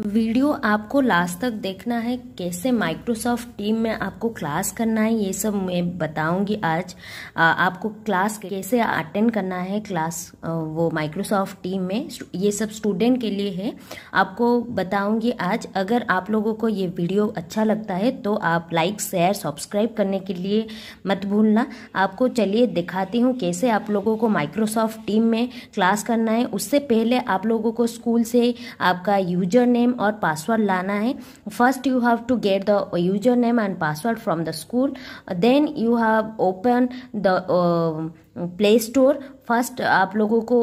Video आपको last तक देखना है कैसे माइक्रोसॉफ्ट टीम में आपको क्लास करना है ये सब मैं बताऊंगी आज आ, आपको क्लास कैसे अटेंड करना है क्लास वो माइक्रोसॉफ्ट टीम में ये सब स्टूडेंट के लिए है आपको बताऊंगी आज अगर आप लोगों को ये वीडियो अच्छा लगता है तो आप लाइक शेयर सब्सक्राइब करने के लिए मत भूलना आपको चलिए दिखाती हूँ कैसे आप लोगों को माइक्रोसॉफ्ट टीम में क्लास करना है उससे पहले आप लोगों को स्कूल से आपका यूजर ने नेम और पासवर्ड लाना है first you have to get the user name and password from the school then you have open the Play Store first आप लोगों को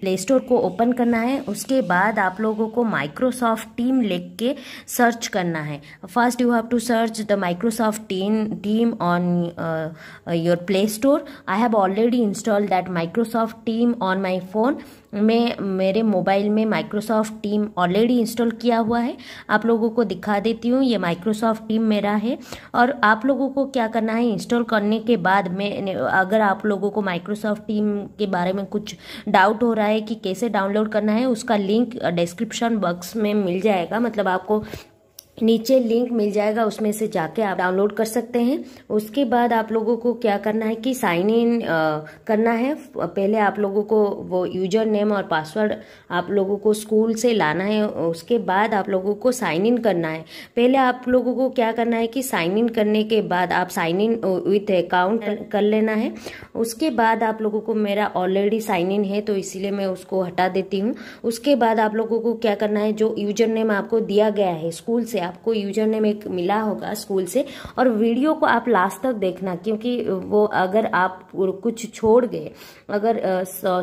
प्ले uh, स्टोर को ओपन करना है उसके बाद आप लोगों को माइक्रोसॉफ्ट टीम लिख के सर्च करना है first you have to search the Microsoft team team on your Play Store I have already install that Microsoft team on my phone में मेरे मोबाइल में माइक्रोसॉफ्ट टीम ऑलरेडी इंस्टॉल किया हुआ है आप लोगों को दिखा देती हूँ ये माइक्रोसॉफ्ट टीम मेरा है और आप लोगों को क्या करना है इंस्टॉल करने के बाद में अगर आप लोगों को माइक्रोसॉफ्ट टीम के बारे में कुछ डाउट हो रहा है कि कैसे डाउनलोड करना है उसका लिंक डिस्क्रिप्शन बॉक्स में मिल जाएगा मतलब आपको नीचे लिंक मिल जाएगा उसमें से जाके आप डाउनलोड कर सकते हैं उसके बाद आप लोगों को क्या करना है कि साइन इन करना है पहले आप लोगों को वो यूजर नेम और पासवर्ड आप लोगों को स्कूल से लाना है उसके बाद आप लोगों को साइन इन करना है पहले आप लोगों को क्या करना है कि साइन इन करने के बाद आप साइन इन विथ अकाउंट कर लेना है उसके बाद आप लोगों को मेरा ऑलरेडी साइन इन है तो इसीलिए मैं उसको हटा देती हूँ उसके बाद आप लोगों को क्या करना है जो यूजर नेम आपको दिया गया है स्कूल से आपको यूजर नेम एक मिला होगा स्कूल से और वीडियो को आप लास्ट तक देखना क्योंकि वो अगर आप कुछ छोड़ गए अगर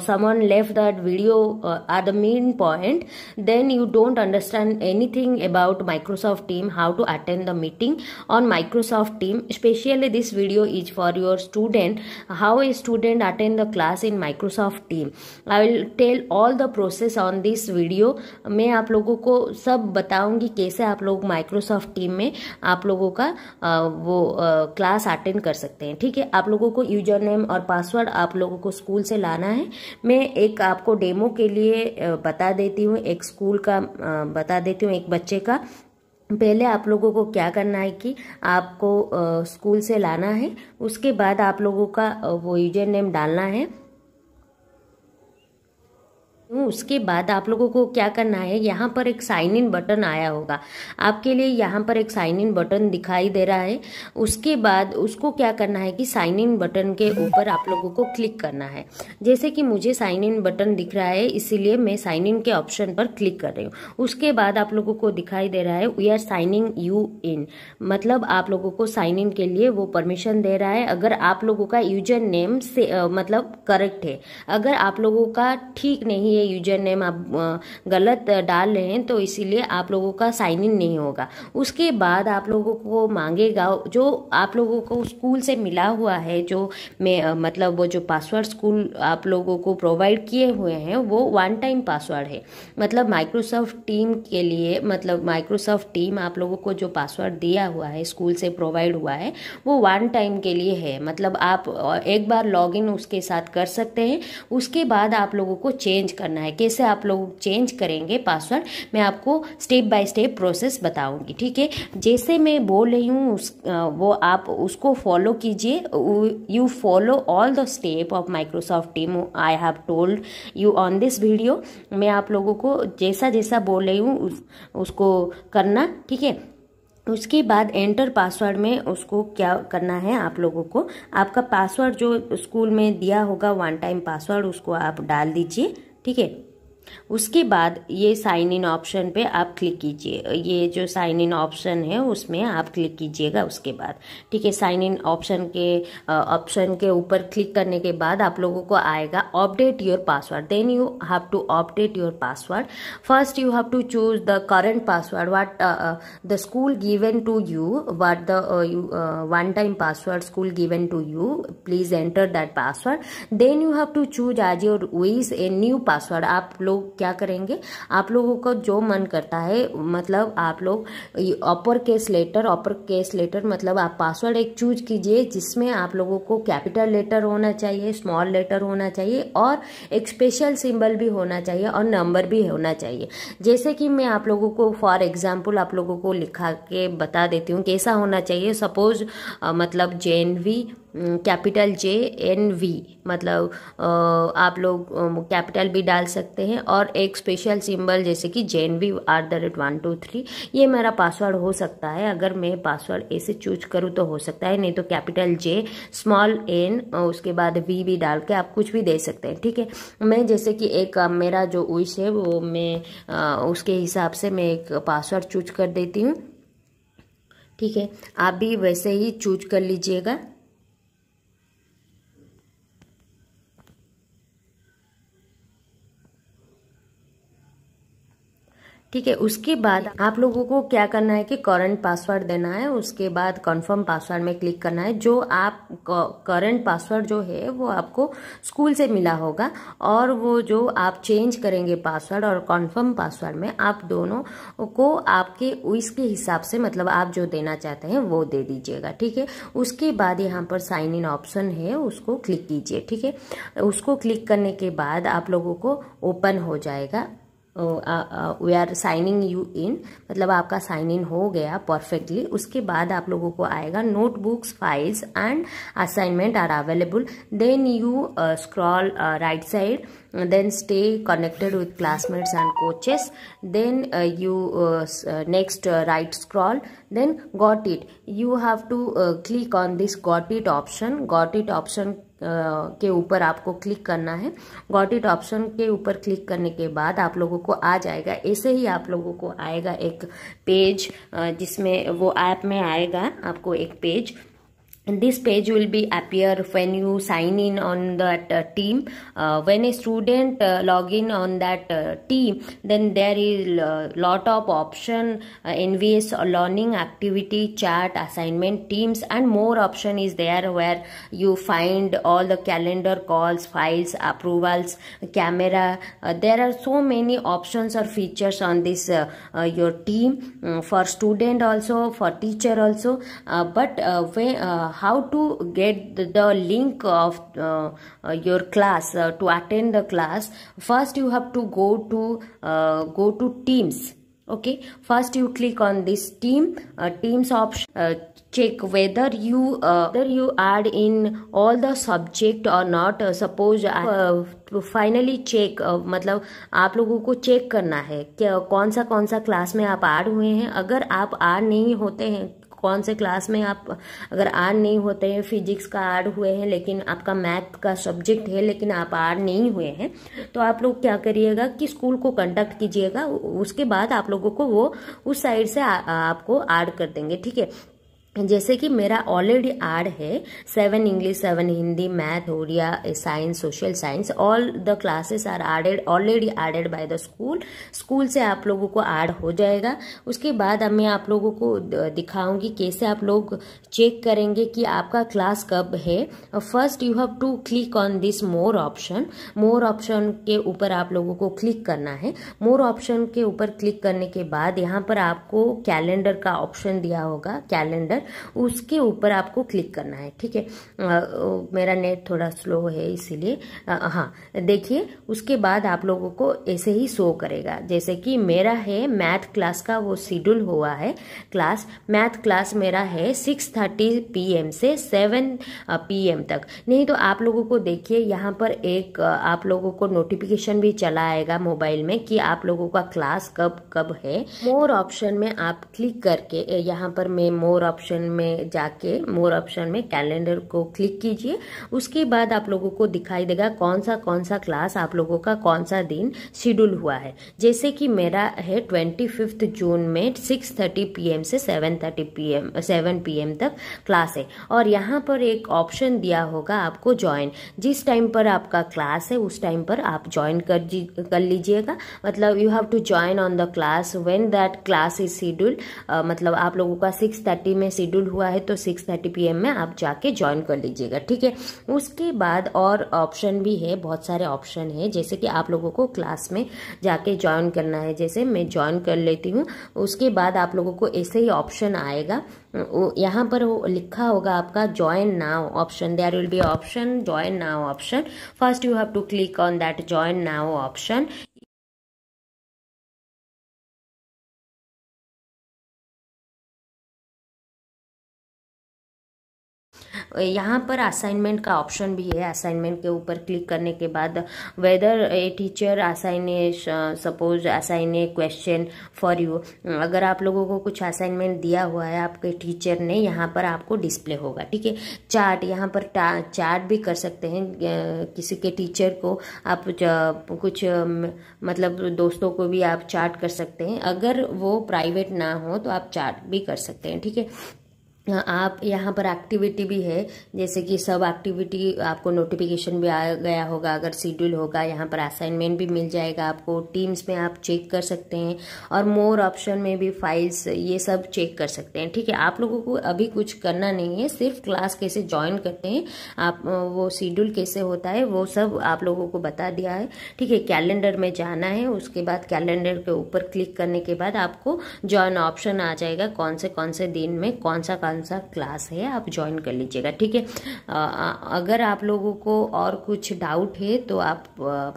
someone left that video are the main point then you don't understand anything about Microsoft team how to attend the meeting on Microsoft team specially this video is for your student how a student attend the class in Microsoft team I will tell all the process on this video मैं आप लोगों को सब बताऊंगी कैसे आप लोग Microsoft team में आप लोगों का वो क्लास अटेंड कर सकते हैं ठीक है आप लोगों को यूजर नेम और पासवर्ड आप लोगों को स्कूल से लाना है मैं एक आपको डेमो के लिए बता देती हूँ एक स्कूल का बता देती हूँ एक बच्चे का पहले आप लोगों को क्या करना है कि आपको स्कूल से लाना है उसके बाद आप लोगों का वो यूजर नेम डालना है उसके बाद आप लोगों को क्या करना है यहाँ पर एक साइन इन बटन आया होगा आपके लिए यहाँ पर एक साइन इन बटन दिखाई दे रहा है उसके बाद उसको क्या करना है कि साइन इन बटन के ऊपर आप लोगों को क्लिक करना है जैसे कि मुझे साइन इन बटन दिख रहा है इसीलिए मैं साइन इन के ऑप्शन पर क्लिक कर रही हूँ उसके बाद आप लोगों को दिखाई दे रहा है we are signing you in मतलब आप लोगों को साइन इन के लिए वो परमिशन दे रहा है अगर आप लोगों का यूजर नेम से मतलब करेक्ट है अगर आप लोगों का ठीक नहीं है ये यूजर नेम आप गलत डाल रहे हैं तो इसीलिए आप लोगों का साइन इन नहीं होगा उसके बाद आप लोगों को मांगेगा जो आप लोगों को स्कूल से मिला हुआ है जो मैं मतलब वो जो पासवर्ड स्कूल आप लोगों को प्रोवाइड किए हुए हैं वो वन टाइम पासवर्ड है मतलब माइक्रोसॉफ्ट टीम के लिए मतलब माइक्रोसॉफ्ट टीम आप लोगों को जो पासवर्ड दिया हुआ है स्कूल से प्रोवाइड हुआ है वो वन टाइम के लिए है मतलब आप एक बार लॉग उसके साथ कर सकते हैं उसके बाद आप लोगों को चेंज करना करना है कैसे आप लोग चेंज करेंगे पासवर्ड मैं आपको स्टेप बाय स्टेप प्रोसेस बताऊंगी ठीक है जैसे मैं बोल रही हूँ वो आप उसको फॉलो कीजिए you follow all the step of Microsoft team I have told you on this video मैं आप लोगों को जैसा जैसा बोल रही हूँ उस, उसको करना ठीक है उसके बाद एंटर पासवर्ड में उसको क्या करना है आप लोगों को आपका पासवर्ड जो स्कूल में दिया होगा वन टाइम पासवर्ड उसको आप डाल दीजिए ठीक है उसके बाद ये साइन इन ऑप्शन पे आप क्लिक कीजिए ये जो साइन इन ऑप्शन है उसमें आप क्लिक कीजिएगा उसके बाद ठीक है साइन इन ऑप्शन के ऑप्शन के ऊपर क्लिक करने के बाद आप लोगों को आएगा update your password then you have to update your password first you have to choose the current password what the school given to you what the one time password school given to you please enter that password then you have to choose as your वीज a new password आप लोग लोग क्या करेंगे आप लोगों को जो मन करता है मतलब आप लोग upper case letter upper case letter मतलब आप पासवर्ड एक चूज कीजिए जिसमें आप लोगों को कैपिटल लेटर होना चाहिए स्मॉल लेटर होना चाहिए और एक स्पेशल सिंबल भी होना चाहिए और नंबर भी होना चाहिए जैसे कि मैं आप लोगों को फॉर एग्जाम्पल आप लोगों को लिखा के बता देती हूँ कैसा होना चाहिए सपोज मतलब J N V capital J N V मतलब आप लोग कैपिटल भी डाल सकते हैं और एक स्पेशल सिंबल जैसे कि J N V at the rate one two three ये मेरा पासवर्ड हो सकता है अगर मैं पासवर्ड ऐसे चूज करूँ तो हो सकता है नहीं तो कैपिटल जे स्मॉल एन उसके बाद वी वी डाल के आप कुछ भी दे सकते हैं ठीक है मैं जैसे कि एक मेरा जो विश है वो मैं उसके हिसाब से मैं एक पासवर्ड चूज कर देती हूँ ठीक है आप भी वैसे ही चूज कर लीजिएगा ठीक है उसके बाद आप लोगों को क्या करना है कि करंट पासवर्ड देना है उसके बाद कंफर्म पासवर्ड में क्लिक करना है जो आप करंट पासवर्ड जो है वो आपको स्कूल से मिला होगा और वो जो आप चेंज करेंगे पासवर्ड और कंफर्म पासवर्ड में आप दोनों को आपके इसके हिसाब से मतलब आप जो देना चाहते हैं वो दे दीजिएगा ठीक है उसके बाद यहाँ पर साइन इन ऑप्शन है उसको क्लिक कीजिए ठीक है उसको क्लिक करने के बाद आप लोगों को ओपन हो जाएगा we are signing you in मतलब आपका साइन इन हो गया परफेक्टली उसके बाद आप लोगों को आएगा notebooks files and assignment are available then you scroll right side then stay connected with classmates and coaches then uh, you uh, next uh, right scroll then got it you have to uh, click on this got it option got it option Uh, के ऊपर आपको click करना है got it option के ऊपर click करने के बाद आप लोगों को आ जाएगा ऐसे ही आप लोगों को आएगा एक पेज जिसमें वो ऐप में आएगा आपको एक page this page will be appear when you sign in on that uh, team uh, when a student uh, log in on that uh, team then there is a lot of option uh, nvs learning activity chat assignment teams and more option is there where you find all the calendar calls files approvals camera uh, there are so many options or features on this your team um, for student also for teacher also but when how to get the, the link of uh, your class uh, to attend the class first you have to go to uh, go to teams okay first you click on this team uh, teams option uh, check whether you uh, whether you add in all the subject or not uh, suppose uh, to finally check uh, matlab aap logo ko check karna hai kya kaun sa kaun sa class mein aap add hue hain agar aap add nahi hote hain कौन से class में आप अगर are नहीं होते हैं physics का are हुए हैं लेकिन आपका मैथ का सब्जेक्ट है लेकिन आप आर नहीं हुए हैं तो आप लोग क्या करिएगा कि स्कूल को कंडक्ट कीजिएगा उसके बाद आप लोगों को वो उस साइड से आ, आपको आर कर देंगे ठीक है जैसे कि मेरा ऑलरेडी आर है seven English seven Hindi math Odia science social science all the classes are added already added by the school school से आप लोगों को ऐड हो जाएगा उसके बाद अब मैं आप लोगों को दिखाऊंगी कैसे आप लोग चेक करेंगे कि आपका क्लास कब है first you have to click on this more option more option के ऊपर आप लोगों को क्लिक करना है मोर ऑप्शन के ऊपर क्लिक करने के बाद यहाँ पर आपको कैलेंडर का ऑप्शन दिया होगा कैलेंडर उसके ऊपर आपको क्लिक करना है ठीक है मेरा नेट थोड़ा स्लो है इसीलिए हाँ देखिए उसके बाद आप लोगों को ऐसे ही शो करेगा जैसे कि मेरा है मैथ क्लास का वो शेड्यूल हुआ है क्लास मैथ क्लास मेरा है सिक्स थर्टी से सेवन पी तक नहीं तो आप लोगों को देखिए यहाँ पर एक आप लोगों को नोटिफिकेशन भी चला आएगा मोबाइल में कि आप लोगों का क्लास कब कब है मोर ऑप्शन में आप क्लिक करके यहाँ पर मैं मोर ऑप्शन ऑप्शन में जाके मोर ऑप्शन में कैलेंडर को क्लिक कीजिए उसके बाद आप लोगों को दिखाई देगा कौन सा कौन सा क्लास आप लोगों का कौन सा दिन शेड्यूल हुआ है जैसे कि मेरा है ट्वेंटी फिफ्थ जून में सिक्स थर्टी पी एम से seven thirty P M seven P M तक क्लास है और यहाँ पर एक ऑप्शन दिया होगा आपको ज्वाइन जिस टाइम पर आपका क्लास है उस टाइम पर आप ज्वाइन कर कर लीजिएगा मतलब you have to join on the class when that class is schedule मतलब आप लोगों का सिक्स थर्टी में शेड्यूल हुआ है तो सिक्स थर्टी पी में आप जाके ज्वाइन कर लीजिएगा ठीक है उसके बाद और ऑप्शन भी है बहुत सारे ऑप्शन है जैसे कि आप लोगों को क्लास में जाके ज्वाइन करना है जैसे मैं ज्वाइन कर लेती हूँ उसके बाद आप लोगों को ऐसे ही ऑप्शन आएगा यहाँ पर वो लिखा होगा आपका join now option there will be option join now option first you have to click on that join now option यहाँ पर असाइनमेंट का ऑप्शन भी है असाइनमेंट के ऊपर क्लिक करने के बाद whether a teacher assign a suppose assign a question for you अगर आप लोगों को कुछ असाइनमेंट दिया हुआ है आपके टीचर ने यहाँ पर आपको डिस्प्ले होगा ठीक है चार्ट यहाँ पर चार्ट भी कर सकते हैं किसी के टीचर को आप कुछ मतलब दोस्तों को भी आप चार्ट कर सकते हैं अगर वो प्राइवेट ना हो तो आप चार्ट भी कर सकते हैं ठीक है आप यहाँ पर एक्टिविटी भी है जैसे कि सब एक्टिविटी आपको नोटिफिकेशन भी आ गया होगा अगर शेड्यूल होगा यहाँ पर असाइनमेंट भी मिल जाएगा आपको टीम्स में आप चेक कर सकते हैं और मोर ऑप्शन में भी फाइल्स ये सब चेक कर सकते हैं ठीक है आप लोगों को अभी कुछ करना नहीं है सिर्फ क्लास कैसे ज्वाइन करते हैं आप वो शेड्यूल कैसे होता है वो सब आप लोगों को बता दिया है ठीक है कैलेंडर में जाना है उसके बाद कैलेंडर के ऊपर क्लिक करने के बाद आपको ज्वाइन ऑप्शन आ जाएगा कौन से कौन से दिन में कौन सा कौन सा क्लास है आप ज्वाइन कर लीजिएगा ठीक है अगर आप लोगों को और कुछ डाउट है तो आप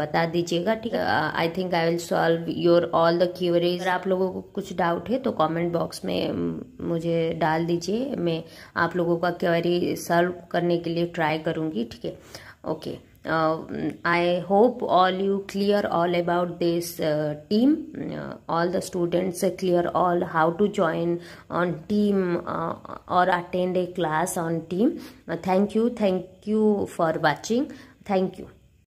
बता दीजिएगा ठीक है I think I will solve your all the queries अगर आप लोगों को कुछ डाउट है तो कमेंट बॉक्स में मुझे डाल दीजिए मैं आप लोगों का क्वेरी सॉल्व करने के लिए ट्राई करूँगी ठीक है okay Uh, I hope all you clear all about this uh, team. Uh, all the students clear all how to join on team or attend a class on team. thank you. Thank you for watching. Thank you.